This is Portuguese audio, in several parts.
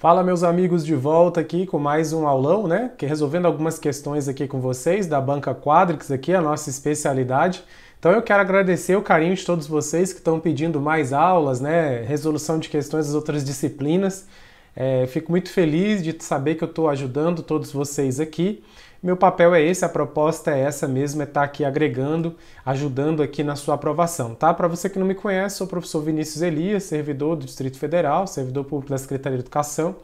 Fala meus amigos de volta aqui com mais um aulão, né? Que resolvendo algumas questões aqui com vocês da banca Quadrix aqui, a nossa especialidade. Então eu quero agradecer o carinho de todos vocês que estão pedindo mais aulas, né? Resolução de questões das outras disciplinas. É, fico muito feliz de saber que eu estou ajudando todos vocês aqui. Meu papel é esse, a proposta é essa mesmo, é estar tá aqui agregando, ajudando aqui na sua aprovação, tá? Para você que não me conhece, sou o professor Vinícius Elias, servidor do Distrito Federal, servidor público da Secretaria de Educação,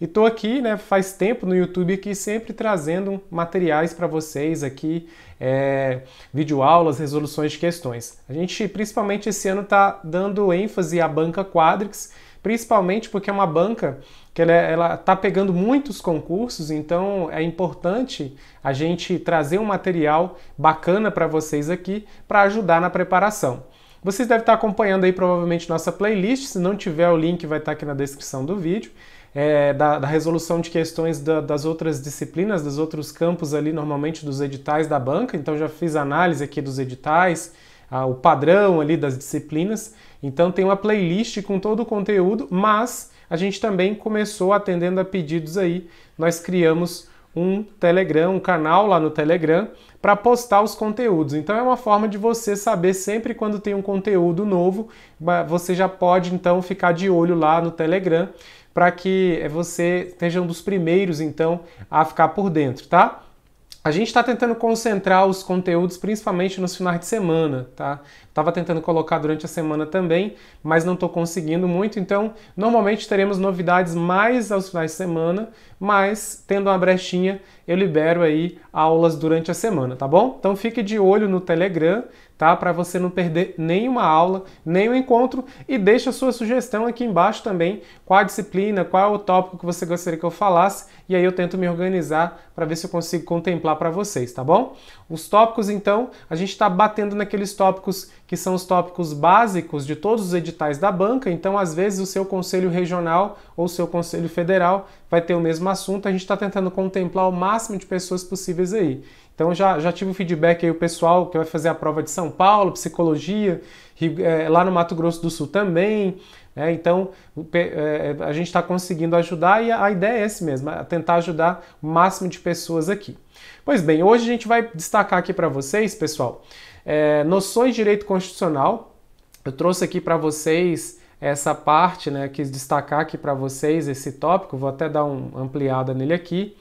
e estou aqui, né, faz tempo no YouTube aqui, sempre trazendo materiais para vocês aqui, é, videoaulas, resoluções de questões. A gente, principalmente esse ano, está dando ênfase à banca Quadrix, principalmente porque é uma banca que ela é, está pegando muitos concursos, então é importante a gente trazer um material bacana para vocês aqui para ajudar na preparação. Vocês devem estar acompanhando aí provavelmente nossa playlist, se não tiver o link vai estar aqui na descrição do vídeo. É, da, da, resolução de questões da, das outras disciplinas, dos outros campos ali, normalmente dos editais da banca. Então já fiz análise aqui dos editais, o padrão ali das disciplinas. Então tem uma playlist com todo o conteúdo, mas a gente também começou atendendo a pedidos aí. Nós criamos um Telegram, um canal lá no Telegram para postar os conteúdos. Então é uma forma de você saber sempre quando tem um conteúdo novo, você já pode então ficar de olho lá no Telegram para que eh, você esteja um dos primeiros então a ficar por dentro, tá? A gente está tentando concentrar os conteúdos principalmente nos finais de semana, tá? Estava tentando colocar durante a semana também, mas não estou conseguindo muito, então normalmente teremos novidades mais aos finais de semana, mas tendo uma brechinha eu libero aí aulas durante a semana, tá bom? Então fique de olho no Telegram tá? Para você não perder nenhuma aula, nenhum encontro e deixa sua sugestão aqui embaixo também, qual a disciplina, qual é o tópico que você gostaria que eu falasse e aí eu tento me organizar para ver se eu consigo contemplar para vocês, tá bom? Os tópicos então, a gente está batendo naqueles tópicos que são os tópicos básicos de todos os editais da banca, então às vezes o seu conselho regional ou o seu conselho federal vai ter o mesmo assunto, a gente está tentando contemplar o máximo de pessoas possíveis aí. Então já, já tive o feedback aí, o pessoal que vai fazer a prova de São Paulo, psicologia, é, lá no Mato Grosso do Sul também. Né? Então é, é, a gente está conseguindo ajudar e a, a ideia é essa mesmo, é tentar ajudar o máximo de pessoas aqui. Pois bem, hoje a gente vai destacar aqui para vocês, pessoal, é, noções de direito constitucional. Eu trouxe aqui para vocês essa parte, né? Quis destacar aqui para vocês esse tópico, vou até dar uma ampliada nele aqui.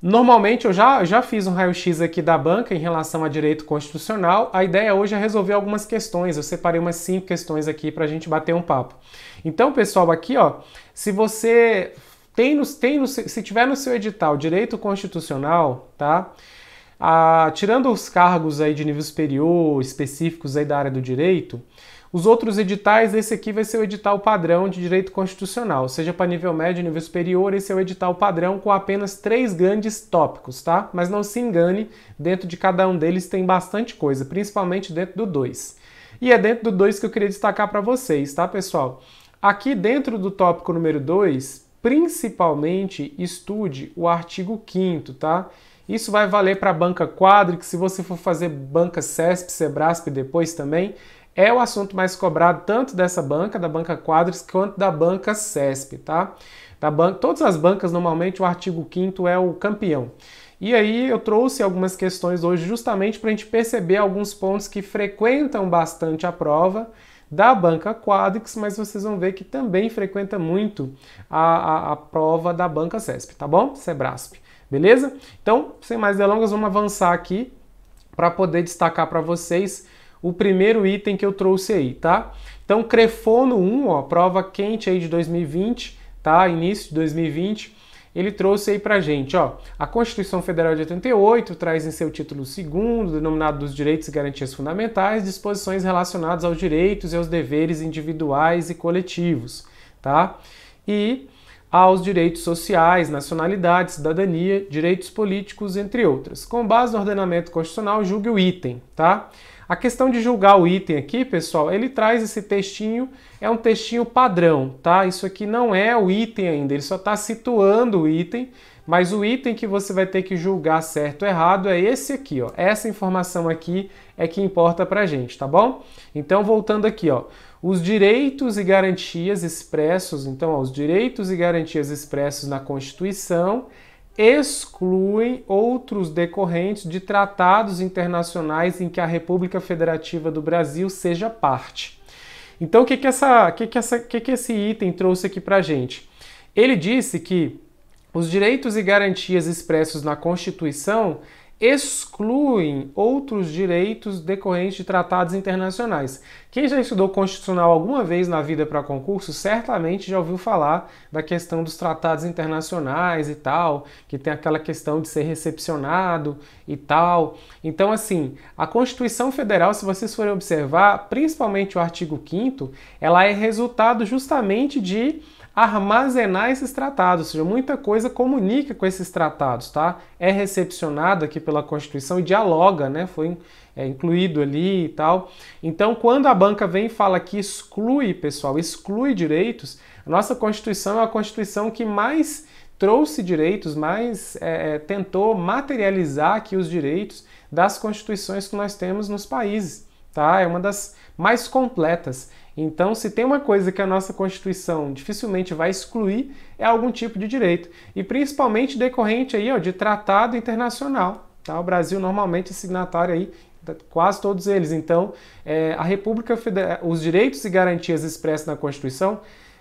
Normalmente eu já, já fiz um raio-x aqui da banca em relação a direito constitucional. A ideia hoje é resolver algumas questões. Eu separei umas cinco questões aqui para a gente bater um papo. Então, pessoal, aqui ó, se você tem no, tem no, se tiver no seu edital direito constitucional, tá? Ah, tirando os cargos aí de nível superior específicos aí da área do direito, os outros editais, esse aqui vai ser o edital padrão de direito constitucional, seja para nível médio, nível superior, esse é o edital padrão com apenas três grandes tópicos, tá? Mas não se engane, dentro de cada um deles tem bastante coisa, principalmente dentro do 2. E é dentro do 2 que eu queria destacar para vocês, tá, pessoal? Aqui dentro do tópico número 2, principalmente estude o artigo 5 tá? Isso vai valer para a banca Quadrix, se você for fazer banca CESP, Sebrasp depois também, é o assunto mais cobrado tanto dessa banca, da banca Quadros, quanto da banca CESP, tá? Da banca, todas as bancas, normalmente, o artigo 5 é o campeão. E aí eu trouxe algumas questões hoje justamente para a gente perceber alguns pontos que frequentam bastante a prova da banca Quadrix, mas vocês vão ver que também frequenta muito a, a, a prova da banca CESP, tá bom? Sebrasp, beleza? Então, sem mais delongas, vamos avançar aqui para poder destacar para vocês o primeiro item que eu trouxe aí, tá? Então, Crefono 1, ó, prova quente aí de 2020, tá? Início de 2020, ele trouxe aí pra gente, ó, a Constituição Federal de 88 traz em seu título segundo, denominado dos direitos e garantias fundamentais, disposições relacionadas aos direitos e aos deveres individuais e coletivos, tá? E aos direitos sociais, nacionalidade, cidadania, direitos políticos, entre outras. Com base no ordenamento constitucional, julgue o item, tá? A questão de julgar o item aqui, pessoal, ele traz esse textinho, é um textinho padrão, tá? Isso aqui não é o item ainda, ele só está situando o item, mas o item que você vai ter que julgar certo ou errado é esse aqui, ó. Essa informação aqui é que importa pra gente, tá bom? Então, voltando aqui, ó. Os direitos e garantias expressos, então, ó, os direitos e garantias expressos na Constituição excluem outros decorrentes de tratados internacionais em que a República Federativa do Brasil seja parte. Então, o que, que, essa, que, que, essa, que, que esse item trouxe aqui para gente? Ele disse que os direitos e garantias expressos na Constituição excluem outros direitos decorrentes de tratados internacionais. Quem já estudou constitucional alguma vez na vida para concurso, certamente já ouviu falar da questão dos tratados internacionais e tal, que tem aquela questão de ser recepcionado e tal. Então, assim, a Constituição Federal, se vocês forem observar, principalmente o artigo 5 ela é resultado justamente de armazenar esses tratados, ou seja, muita coisa comunica com esses tratados, tá? É recepcionado aqui pela Constituição e dialoga, né? Foi é, incluído ali e tal. Então, quando a banca vem e fala que exclui, pessoal, exclui direitos, a nossa Constituição é a Constituição que mais trouxe direitos, mais é, é tentou materializar aqui os direitos das constituições que nós temos nos países, tá? É uma das mais completas. Então, se tem uma coisa que a nossa Constituição dificilmente vai excluir, é algum tipo de direito. E principalmente decorrente aí, ó, de tratado internacional. Tá? O Brasil normalmente é signatário aí quase todos eles. Então, é, a República Federal, os direitos e garantias expressos na Constituição,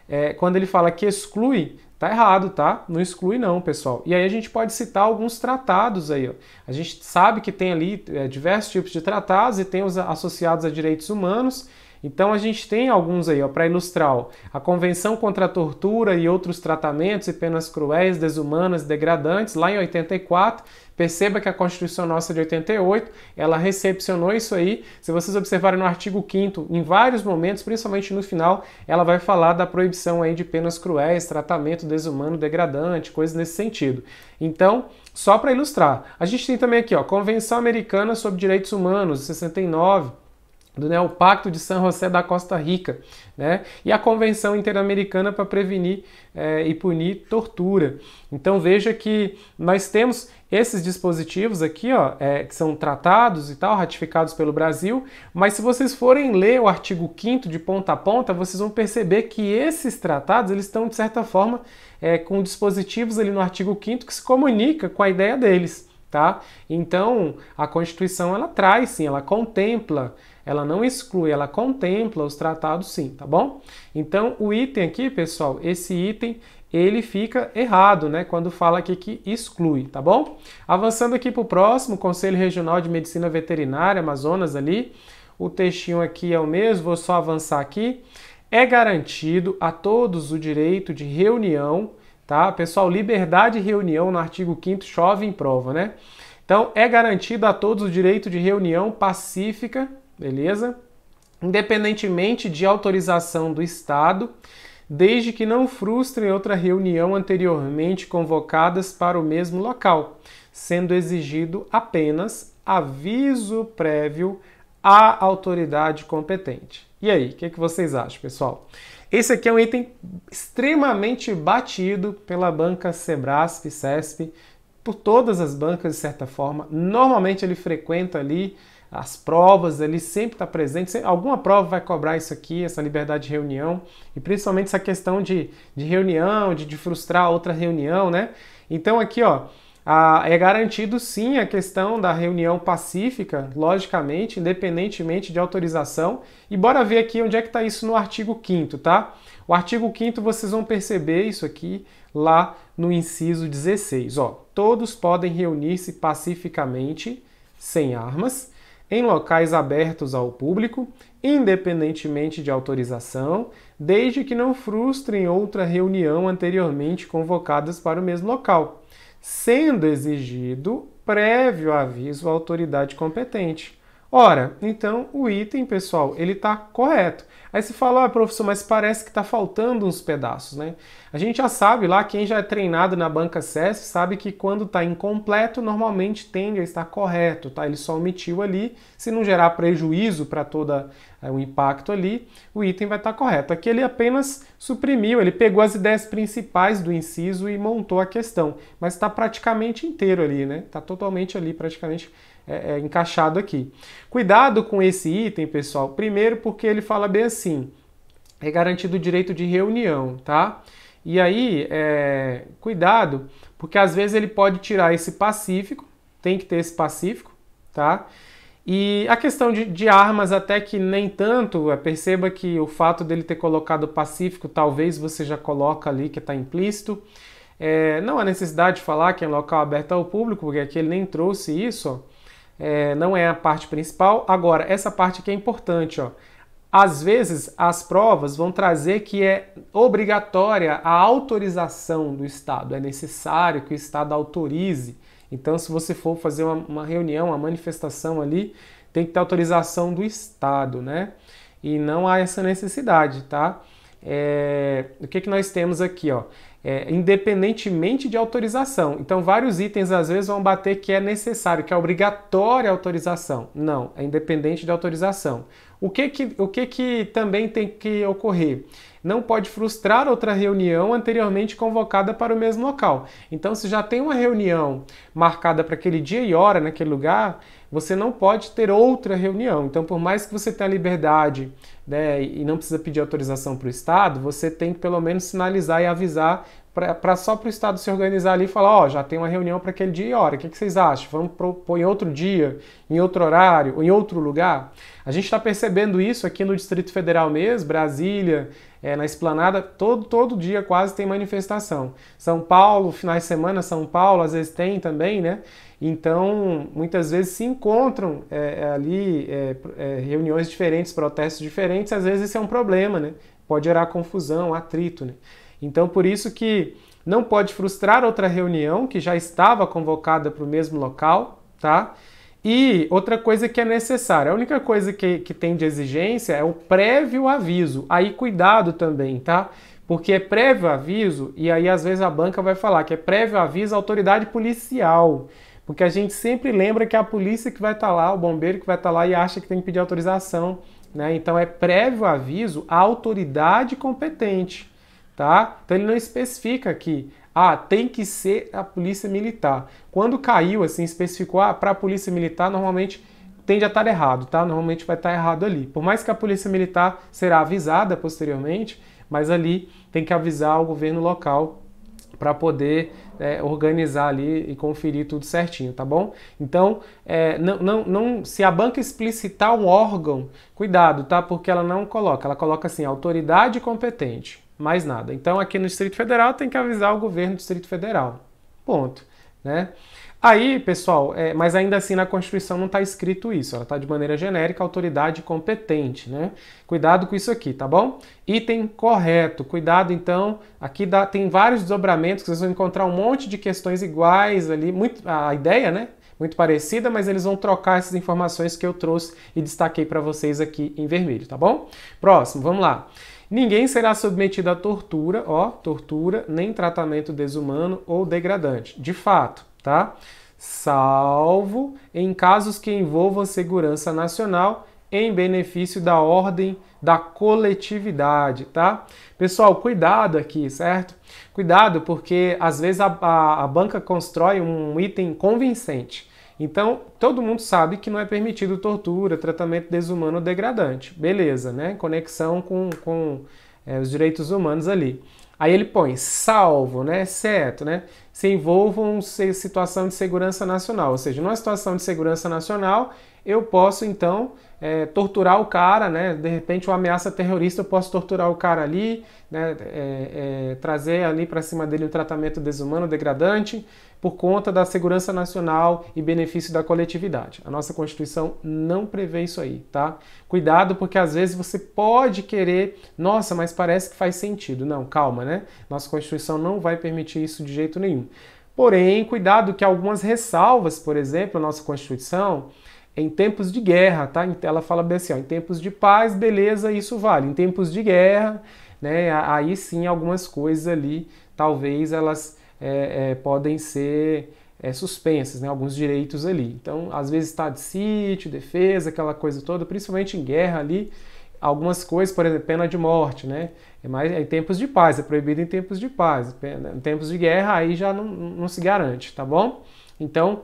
é, quando ele fala que exclui, tá errado, tá? Não exclui não, pessoal. E aí a gente pode citar alguns tratados aí. Ó. A gente sabe que tem ali é, diversos tipos de tratados e tem os associados a direitos humanos então a gente tem alguns aí, ó, para ilustrar, ó, a Convenção contra a Tortura e outros tratamentos e penas cruéis, desumanas, degradantes, lá em 84. Perceba que a Constituição nossa é de 88, ela recepcionou isso aí. Se vocês observarem no artigo 5 em vários momentos, principalmente no final, ela vai falar da proibição aí de penas cruéis, tratamento desumano, degradante, coisas nesse sentido. Então, só para ilustrar, a gente tem também aqui, ó, Convenção Americana sobre Direitos Humanos, 69 do né, o Pacto de San José da Costa Rica, né, e a Convenção Interamericana para Prevenir é, e Punir Tortura. Então veja que nós temos esses dispositivos aqui, ó, é, que são tratados e tal, ratificados pelo Brasil, mas se vocês forem ler o artigo 5 de ponta a ponta, vocês vão perceber que esses tratados, eles estão, de certa forma, é, com dispositivos ali no artigo 5 que se comunica com a ideia deles, tá? Então, a Constituição, ela traz, sim, ela contempla ela não exclui, ela contempla os tratados sim, tá bom? Então, o item aqui, pessoal, esse item, ele fica errado, né? Quando fala aqui que exclui, tá bom? Avançando aqui para o próximo, Conselho Regional de Medicina Veterinária, Amazonas ali. O textinho aqui é o mesmo, vou só avançar aqui. É garantido a todos o direito de reunião, tá? Pessoal, liberdade de reunião no artigo 5 chove em prova, né? Então, é garantido a todos o direito de reunião pacífica beleza? Independentemente de autorização do Estado, desde que não frustrem outra reunião anteriormente convocadas para o mesmo local, sendo exigido apenas aviso prévio à autoridade competente. E aí, o que, é que vocês acham, pessoal? Esse aqui é um item extremamente batido pela banca Sebrasp, CESP, por todas as bancas de certa forma. Normalmente ele frequenta ali as provas, ele sempre está presente. Alguma prova vai cobrar isso aqui, essa liberdade de reunião, e principalmente essa questão de, de reunião, de, de frustrar outra reunião, né? Então aqui, ó, a, é garantido sim a questão da reunião pacífica, logicamente, independentemente de autorização. E bora ver aqui onde é que está isso no artigo 5 tá? O artigo 5 vocês vão perceber isso aqui lá no inciso 16, ó. Todos podem reunir-se pacificamente, sem armas, em locais abertos ao público, independentemente de autorização, desde que não frustrem outra reunião anteriormente convocadas para o mesmo local, sendo exigido prévio aviso à autoridade competente. Ora, então o item, pessoal, ele está correto. Aí você fala, ah, professor, mas parece que está faltando uns pedaços, né? A gente já sabe lá, quem já é treinado na banca CES sabe que quando está incompleto, normalmente tende a estar correto, tá? Ele só omitiu ali, se não gerar prejuízo para todo é, eh, o impacto ali, o item vai estar tá correto. Aqui ele apenas suprimiu, ele pegou as ideias principais do inciso e montou a questão, mas está praticamente inteiro ali, né? Está totalmente ali, praticamente é, é, encaixado aqui. Cuidado com esse item, pessoal. Primeiro, porque ele fala bem assim: é garantido o direito de reunião, tá? E aí, é, cuidado, porque às vezes ele pode tirar esse pacífico, tem que ter esse pacífico, tá? E a questão de, de, armas, até que nem tanto, é, perceba que o fato dele ter colocado pacífico, talvez você já coloca ali que está implícito. É, não há necessidade de falar que é um local aberto ao público, porque aqui ele nem trouxe isso. Ó é, não é a parte principal. Agora, essa parte aqui é importante, ó. Às vezes, as provas vão trazer que é obrigatória a autorização do Estado, é necessário que o Estado autorize. Então, se você for fazer uma, uma reunião, uma manifestação ali, tem que ter autorização do Estado, né? E não há essa necessidade, tá? É... O que, que nós temos aqui, ó? é, independentemente de autorização. Então, vários itens às vezes vão bater que é necessário, que é obrigatória autorização. Não, é independente de autorização. O que que, o que que também tem que ocorrer? Não pode frustrar outra reunião anteriormente convocada para o mesmo local. Então, se já tem uma reunião marcada para aquele dia e hora naquele lugar, você não pode ter outra reunião. Então, por mais que você tenha liberdade né, e não precisa pedir autorização para o Estado, você tem que pelo menos sinalizar e avisar para só para o Estado se organizar ali e falar, ó, oh, já tem uma reunião para aquele dia e hora, o que, que, vocês acham? Vamos propor em outro dia, em outro horário, em outro lugar? A gente está percebendo isso aqui no Distrito Federal mesmo, Brasília, é, na Esplanada, todo, todo dia quase tem manifestação. São Paulo, finais de semana, São Paulo, às vezes tem também, né? Então, muitas vezes se encontram é, é ali é, é, reuniões diferentes, protestos diferentes, às vezes isso é um problema, né? Pode gerar confusão, atrito, né? Então, por isso que não pode frustrar outra reunião que já estava convocada para o mesmo local, tá? E outra coisa que é necessária, a única coisa que, que tem de exigência é o prévio aviso. Aí cuidado também, tá? Porque é prévio aviso, e aí às vezes a banca vai falar que é prévio aviso à autoridade policial. Porque a gente sempre lembra que é a polícia que vai estar tá lá, o bombeiro que vai estar tá lá e acha que tem que pedir autorização. Né? Então é prévio aviso à autoridade competente tá? Então ele não especifica aqui, ah, tem que ser a polícia militar. Quando caiu, assim, especificou, ah, para a polícia militar, normalmente tende a estar errado, tá? Normalmente vai estar errado ali. Por mais que a polícia militar será avisada posteriormente, mas ali tem que avisar o governo local para poder é, organizar ali e conferir tudo certinho, tá bom? Então, é, não, não, não, se a banca explicitar um órgão, cuidado, tá? Porque ela não coloca, ela coloca assim, autoridade competente mais nada. Então aqui no Distrito Federal tem que avisar o governo do Distrito Federal. Ponto. Né? Aí, pessoal, é, mas ainda assim na Constituição não está escrito isso, ela está de maneira genérica, autoridade competente, né? Cuidado com isso aqui, tá bom? Item correto, cuidado então, aqui dá, tem vários desdobramentos, vocês vão encontrar um monte de questões iguais ali, muito, a ideia, né? Muito parecida, mas eles vão trocar essas informações que eu trouxe e destaquei para vocês aqui em vermelho, tá bom? Próximo, vamos lá. Ninguém será submetido a tortura, ó, tortura, nem tratamento desumano ou degradante, de fato, tá? Salvo em casos que envolvam segurança nacional em benefício da ordem da coletividade, tá? Pessoal, cuidado aqui, certo? Cuidado porque às vezes a, a, a banca constrói um item convincente então, todo mundo sabe que não é permitido tortura, tratamento desumano ou degradante. Beleza, né? Conexão com, com é, os direitos humanos ali. Aí ele põe, salvo, né? Certo, né? Se envolvam em situação de segurança nacional. Ou seja, numa situação de segurança nacional, eu posso então é, torturar o cara, né? De repente, uma ameaça terrorista, eu posso torturar o cara ali, né? É, é, trazer ali para cima dele um tratamento desumano, degradante, por conta da segurança nacional e benefício da coletividade. A nossa Constituição não prevê isso aí, tá? Cuidado, porque às vezes você pode querer, nossa, mas parece que faz sentido. Não, calma, né? Nossa Constituição não vai permitir isso de jeito nenhum. Porém, cuidado que algumas ressalvas, por exemplo, a nossa Constituição, em tempos de guerra, tá? Ela fala bem assim, ó, em tempos de paz, beleza, isso vale. Em tempos de guerra, né? Aí sim, algumas coisas ali, talvez elas é, é, podem ser é, né, alguns direitos ali. Então, às vezes, estado tá de sítio, defesa, aquela coisa toda, principalmente em guerra ali, algumas coisas, por exemplo, pena de morte, né? É mais é em tempos de paz, é proibido em tempos de paz. Em tempos de guerra, aí já não, não se garante, tá bom? Então,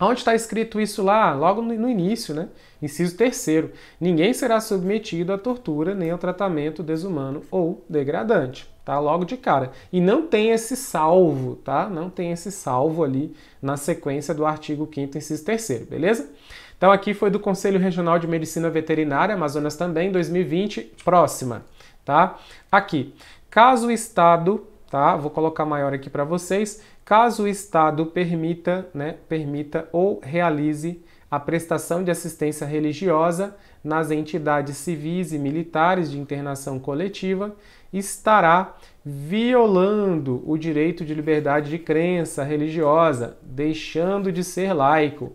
onde está escrito isso lá? Logo no início, né? Inciso terceiro. Ninguém será submetido à tortura nem ao tratamento desumano ou degradante tá? Logo de cara. E não tem esse salvo, tá? Não tem esse salvo ali na sequência do artigo 5 inciso 3 beleza? Então aqui foi do Conselho Regional de Medicina Veterinária, Amazonas também, 2020, próxima, tá? Aqui, caso o Estado, tá? Vou colocar maior aqui para vocês, caso o Estado permita, né, permita ou realize a prestação de assistência religiosa nas entidades civis e militares de internação coletiva estará violando o direito de liberdade de crença religiosa, deixando de ser laico.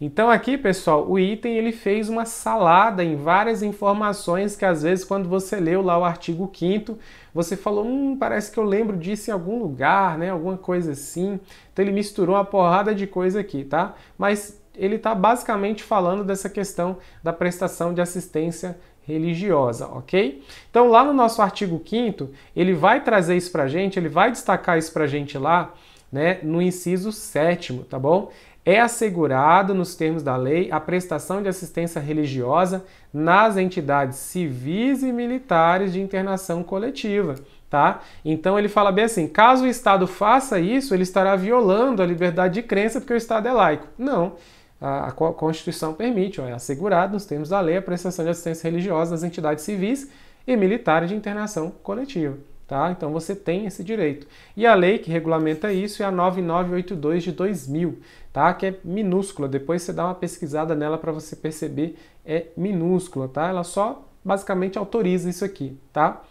Então aqui, pessoal, o item ele fez uma salada em várias informações que às vezes quando você leu lá o artigo 5 você falou, hum, parece que eu lembro disso em algum lugar, né? Alguma coisa assim. Então ele misturou uma porrada de coisa aqui, tá? Mas ele está basicamente falando dessa questão da prestação de assistência religiosa, ok? Então, lá no nosso artigo 5, ele vai trazer isso para gente, ele vai destacar isso para gente lá, né, no inciso 7, tá bom? É assegurado, nos termos da lei, a prestação de assistência religiosa nas entidades civis e militares de internação coletiva. Tá? Então ele fala bem assim: caso o Estado faça isso, ele estará violando a liberdade de crença porque o Estado é laico. Não a, Constituição permite, é assegurado nos termos da lei a prestação de assistência religiosa das entidades civis e militares de internação coletiva. Tá? Então você tem esse direito. E a lei que regulamenta isso é a 9982 de 2000, tá? que é minúscula. Depois você dá uma pesquisada nela para você perceber, é minúscula. Tá? Ela só basicamente autoriza isso aqui. Tá?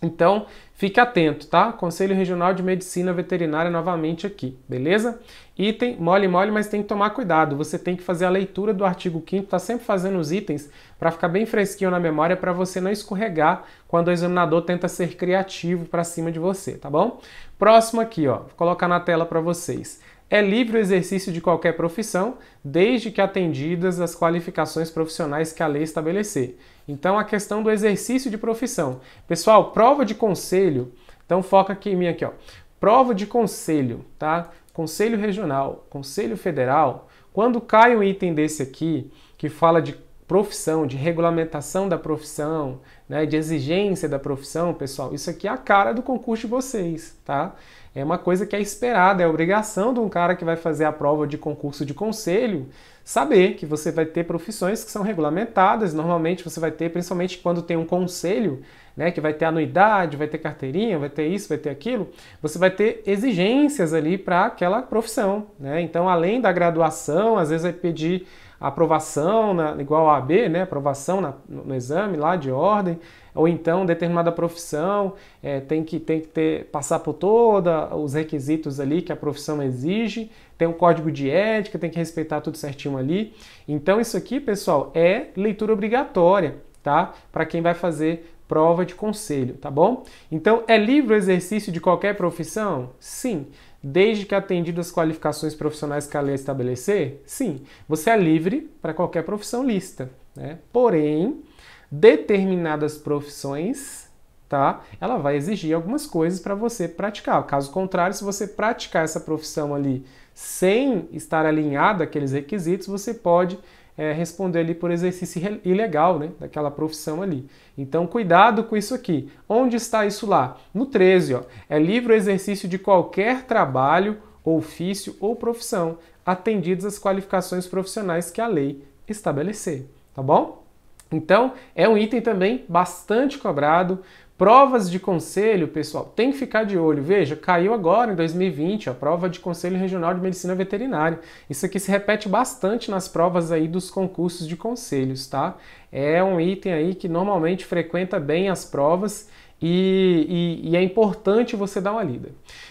Então, fique atento, tá? Conselho Regional de Medicina Veterinária novamente aqui, beleza? Item mole mole, mas tem que tomar cuidado. Você tem que fazer a leitura do artigo 5 tá sempre fazendo os itens para ficar bem fresquinho na memória para você não escorregar quando o examinador tenta ser criativo para cima de você, tá bom? Próximo aqui, ó, vou colocar na tela para vocês. É livre o exercício de qualquer profissão, desde que atendidas as qualificações profissionais que a lei estabelecer. Então, a questão do exercício de profissão. Pessoal, prova de conselho. Então, foca aqui em mim aqui, ó. Prova de conselho, tá? Conselho regional, conselho federal. Quando cai um item desse aqui, que fala de profissão, de regulamentação da profissão, né, de exigência da profissão, pessoal, isso aqui é a cara do concurso de vocês, tá? É uma coisa que é esperada, é obrigação de um cara que vai fazer a prova de concurso de conselho saber que você vai ter profissões que são regulamentadas. Normalmente você vai ter, principalmente quando tem um conselho, né, que vai ter anuidade, vai ter carteirinha, vai ter isso, vai ter aquilo. Você vai ter exigências ali para aquela profissão, né? Então, além da graduação, às vezes vai pedir aprovação, na, igual a AB, né? aprovação na, no exame lá de ordem, ou então determinada profissão é, tem que, tem que ter, passar por todos os requisitos ali que a profissão exige, tem um código de ética, tem que respeitar tudo certinho ali. Então isso aqui, pessoal, é leitura obrigatória, tá? Para quem vai fazer prova de conselho, tá bom? Então, é livre o exercício de qualquer profissão? Sim desde que atendido as qualificações profissionais que a lei estabelecer? Sim, você é livre para qualquer profissão lista. Né? Porém, determinadas profissões, tá? Ela vai exigir algumas coisas para você praticar. Caso contrário, se você praticar essa profissão ali sem estar alinhado àqueles requisitos, você pode é, responder ali por exercício ilegal né, daquela profissão ali. Então, cuidado com isso aqui. Onde está isso lá? No 13, ó, é livre o exercício de qualquer trabalho, ofício ou profissão, atendidas as qualificações profissionais que a lei estabelecer, tá bom? Então, é um item também bastante cobrado Provas de conselho, pessoal, tem que ficar de olho. Veja, caiu agora em 2020 a prova de Conselho Regional de Medicina Veterinária. Isso aqui se repete bastante nas provas aí dos concursos de conselhos, tá? É um item aí que normalmente frequenta bem as provas e, e, e é importante você dar uma lida.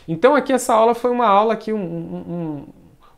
Então aqui essa aula foi uma aula que um, um,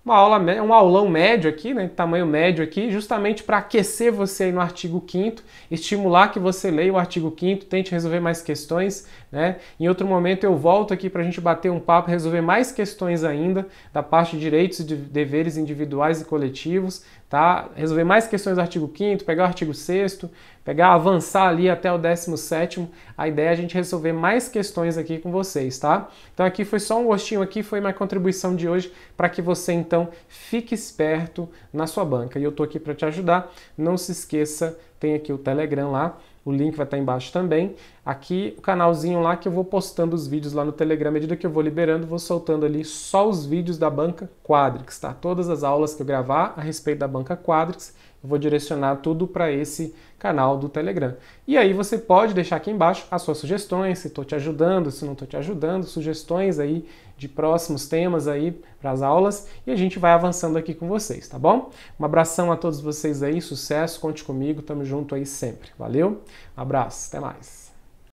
uma aula, um aulão médio aqui, né, tamanho médio aqui, justamente para aquecer você aí no artigo 5 estimular que você leia o artigo 5 tente resolver mais questões, né? Em outro momento eu volto aqui para a gente bater um papo, resolver mais questões ainda da parte de direitos e de deveres individuais e coletivos, tá? Resolver mais questões do artigo 5 pegar o artigo 6 pegar, avançar ali até o 17 A ideia é a gente resolver mais questões aqui com vocês, tá? Então aqui foi só um gostinho aqui, foi minha contribuição de hoje para que você então fique esperto na sua banca. E eu tô aqui para te ajudar. Não se esqueça tem aqui o Telegram lá, o link vai estar embaixo também. Aqui o canalzinho lá que eu vou postando os vídeos lá no Telegram, à medida que eu vou liberando, vou soltando ali só os vídeos da banca Quadrix, tá? Todas as aulas que eu gravar a respeito da banca Quadrix, eu vou direcionar tudo para esse canal do Telegram. E aí você pode deixar aqui embaixo as suas sugestões, se estou te ajudando, se não estou te ajudando, sugestões aí de próximos temas aí para as aulas e a gente vai avançando aqui com vocês, tá bom? Um abração a todos vocês aí, sucesso, conte comigo, tamo junto aí sempre. Valeu, um abraço, até mais.